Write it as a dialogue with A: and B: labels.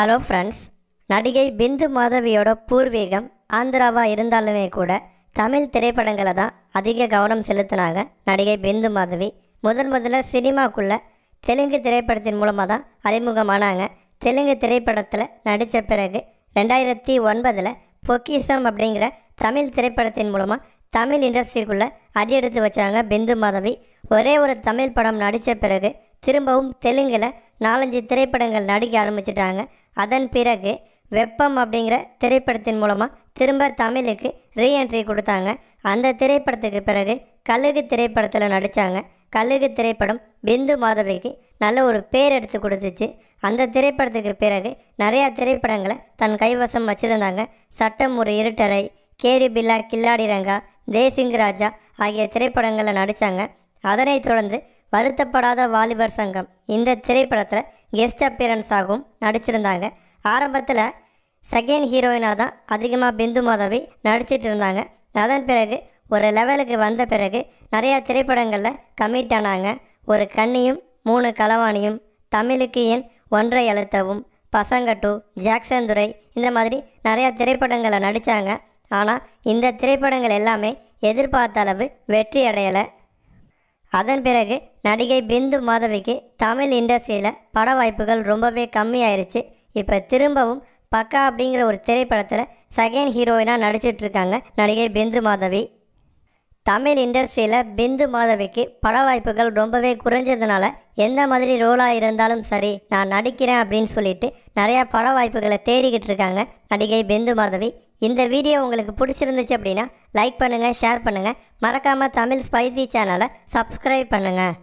A: hello friends நடிகை பிந்து மாதவியோட பூர்வீகம் ஆந்திராவாக இருந்தாலுமே கூட தமிழ் திரைப்படங்களை தான் அதிக கவனம் செலுத்தினாங்க நடிகை பிந்து மாதவி முதன் முதல்ல சினிமாக்குள்ளே தெலுங்கு திரைப்படத்தின் மூலமாக தான் அறிமுகமானாங்க தெலுங்கு திரைப்படத்தில் நடித்த பிறகு ரெண்டாயிரத்தி ஒன்பதில் பொக்கிசம் அப்படிங்கிற தமிழ் திரைப்படத்தின் மூலமாக தமிழ் இண்டஸ்ட்ரிக்குள்ளே அடி எடுத்து வச்சாங்க பிந்து மாதவி ஒரே ஒரு தமிழ் படம் நடித்த பிறகு திரும்பவும் தெலுங்கில் நாலஞ்சு திரைப்படங்கள் நடிக்க ஆரம்பிச்சிட்டாங்க அதன் பிறகு வெப்பம் அப்படிங்கிற திரைப்படத்தின் மூலமாக திரும்ப தமிழுக்கு ரீஎன்ட்ரி கொடுத்தாங்க அந்த திரைப்படத்துக்கு பிறகு கழுகு திரைப்படத்தில் நடித்தாங்க கழுகு திரைப்படம் பிந்து மாதவிக்கு நல்ல ஒரு பேர் எடுத்து கொடுத்துச்சு அந்த திரைப்படத்துக்கு பிறகு நிறையா திரைப்படங்களை தன் கைவசம் வச்சுருந்தாங்க சட்டம் ஒரு இருட்டரை கேடி பில்லா கில்லாடி ரங்கா தேசிங்கராஜா ராஜா ஆகிய திரைப்படங்களில் நடித்தாங்க அதனைத் தொடர்ந்து வருத்தப்படாத வாலிபர் சங்கம் இந்த திரைப்படத்தில் கெஸ்ட் அப்பியரன்ஸ் நடிச்சிருந்தாங்க ஆரம்பத்தில் செகண்ட் ஹீரோயினாக தான் அதிகமாக பிந்து மாதவி நடிச்சிட்டு இருந்தாங்க அதன் பிறகு ஒரு லெவலுக்கு வந்த பிறகு நிறையா திரைப்படங்களில் கமிட் ஆனாங்க ஒரு கண்ணியும் மூணு களவாணியும் தமிழுக்கு என் ஒன்றை அழுத்தவும் பசங்கட்டு ஜாக்சன் துரை இந்த மாதிரி நிறையா திரைப்படங்களை நடித்தாங்க ஆனால் இந்த திரைப்படங்கள் எல்லாமே எதிர்பார்த்த அளவு வெற்றி அடையலை அதன் பிறகு நடிகை பிந்து மாதவிக்கு தமிழ் இண்டஸ்ட்ரியில் பட வாய்ப்புகள் ரொம்பவே கம்மியாயிருச்சு இப்போ திரும்பவும் பக்கா அப்படிங்கிற ஒரு திரைப்படத்தில் செகண்ட் ஹீரோயினாக நடிச்சிட்ருக்காங்க நடிகை பிந்து மாதவி தமிழ் இண்டஸ்ட்ரியில் பிந்து மாதவிக்கு பட வாய்ப்புகள் ரொம்பவே குறைஞ்சதுனால எந்த மாதிரி ரோலாக இருந்தாலும் சரி நான் நடிக்கிறேன் அப்படின்னு சொல்லிட்டு நிறையா பட வாய்ப்புகளை தேடிக்கிட்டு இருக்காங்க நடிகை பிந்து மாதவி இந்த வீடியோ உங்களுக்கு பிடிச்சிருந்துச்சு அப்படின்னா லைக் பண்ணுங்கள் ஷேர் பண்ணுங்கள் மறக்காமல் தமிழ் ஸ்பைசி சேனலை சப்ஸ்கிரைப் பண்ணுங்கள்